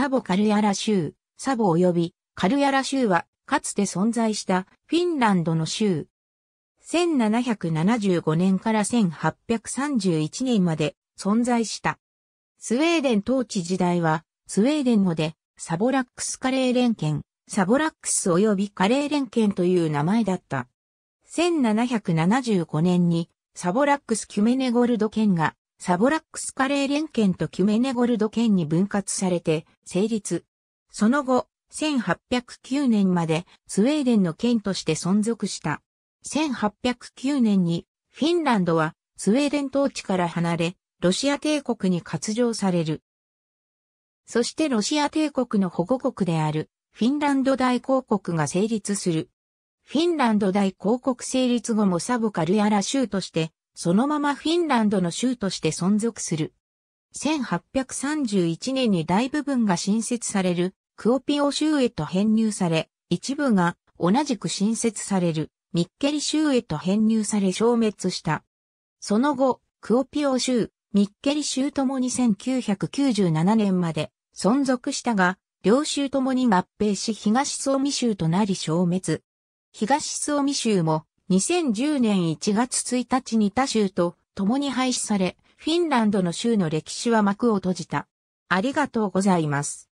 サボカルヤラ州、サボ及びカルヤラ州は、かつて存在したフィンランドの州。1775年から1831年まで存在した。スウェーデン統治時代は、スウェーデン語で、サボラックスカレー連権、サボラックス及びカレー連権という名前だった。1775年に、サボラックスキュメネゴルド県がサボラックスカレー連県とキュメネゴルド県に分割されて成立。その後、1809年までスウェーデンの県として存続した。1809年にフィンランドはスウェーデン統治から離れ、ロシア帝国に割譲される。そしてロシア帝国の保護国であるフィンランド大公国が成立する。フィンランド大公国成立後もサボカルヤラ州としてそのままフィンランドの州として存続する。1831年に大部分が新設されるクオピオ州へと編入され、一部が同じく新設されるミッケリ州へと編入され消滅した。その後、クオピオ州、ミッケリ州ともに1997年まで存続したが、両州ともに合併し東ソーミ州となり消滅。東ソーミ州も2010年1月1日に他州と共に廃止され、フィンランドの州の歴史は幕を閉じた。ありがとうございます。